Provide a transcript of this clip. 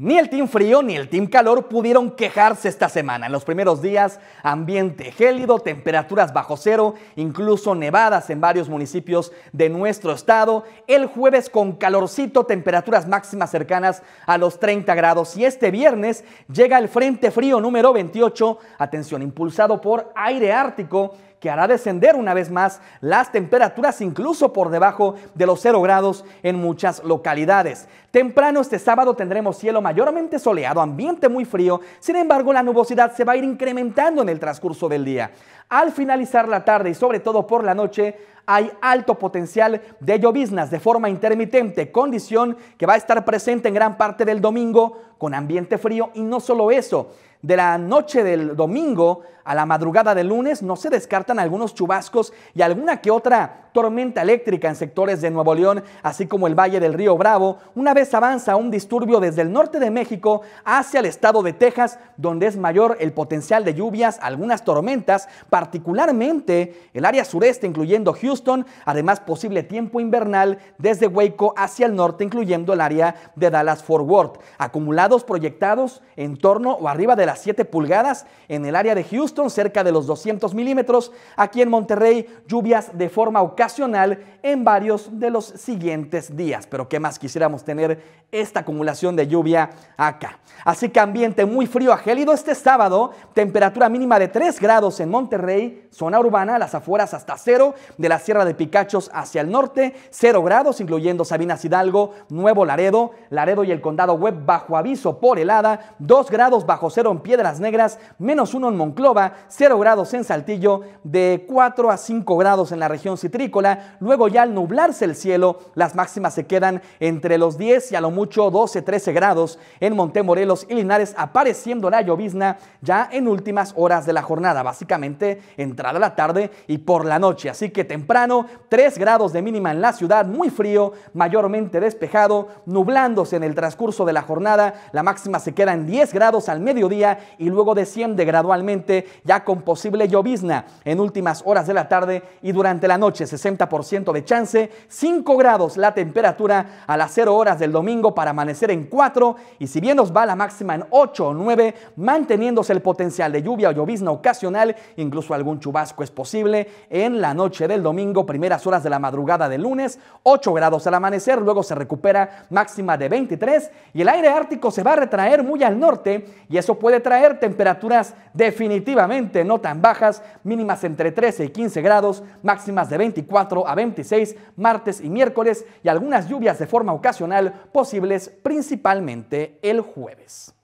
Ni el Team Frío ni el Team Calor pudieron quejarse esta semana. En los primeros días, ambiente gélido, temperaturas bajo cero, incluso nevadas en varios municipios de nuestro estado. El jueves con calorcito, temperaturas máximas cercanas a los 30 grados. Y este viernes llega el Frente Frío número 28, atención, impulsado por aire ártico que hará descender una vez más las temperaturas incluso por debajo de los 0 grados en muchas localidades. Temprano este sábado tendremos cielo mayormente soleado, ambiente muy frío, sin embargo la nubosidad se va a ir incrementando en el transcurso del día. Al finalizar la tarde y sobre todo por la noche, hay alto potencial de lloviznas de forma intermitente, condición que va a estar presente en gran parte del domingo con ambiente frío y no solo eso, de la noche del domingo a la madrugada del lunes no se descartan algunos chubascos y alguna que otra tormenta eléctrica en sectores de Nuevo León, así como el Valle del Río Bravo, una vez avanza un disturbio desde el norte de México hacia el estado de Texas, donde es mayor el potencial de lluvias, algunas tormentas, particularmente el área sureste, incluyendo Houston, además posible tiempo invernal desde Waco hacia el norte, incluyendo el área de Dallas-Fort Worth, acumulados proyectados en torno o arriba de las 7 pulgadas en el área de Houston, cerca de los 200 milímetros. Aquí en Monterrey, lluvias de forma ocasional en varios de los siguientes días. Pero ¿qué más quisiéramos tener esta acumulación de lluvia acá? Así que ambiente muy frío a gélido este sábado, temperatura mínima de 3 grados en Monterrey, zona urbana, las afueras hasta cero, de la Sierra de Picachos hacia el norte, 0 grados, incluyendo Sabinas Hidalgo, Nuevo Laredo, Laredo y el condado web bajo aviso por helada, 2 grados bajo cero Piedras Negras, menos uno en Monclova, 0 grados en Saltillo, de 4 a 5 grados en la región citrícola. Luego ya al nublarse el cielo, las máximas se quedan entre los 10 y a lo mucho 12, 13 grados en Montemorelos y Linares, apareciendo la llovizna ya en últimas horas de la jornada, básicamente entrada la tarde y por la noche. Así que temprano, 3 grados de mínima en la ciudad, muy frío, mayormente despejado, nublándose en el transcurso de la jornada. La máxima se queda en 10 grados al mediodía y luego desciende gradualmente ya con posible llovizna en últimas horas de la tarde y durante la noche 60% de chance, 5 grados la temperatura a las 0 horas del domingo para amanecer en 4 y si bien nos va la máxima en 8 o 9, manteniéndose el potencial de lluvia o llovizna ocasional, incluso algún chubasco es posible en la noche del domingo, primeras horas de la madrugada del lunes, 8 grados al amanecer, luego se recupera máxima de 23 y el aire ártico se va a retraer muy al norte y eso puede traer temperaturas definitivamente no tan bajas, mínimas entre 13 y 15 grados, máximas de 24 a 26 martes y miércoles y algunas lluvias de forma ocasional posibles principalmente el jueves.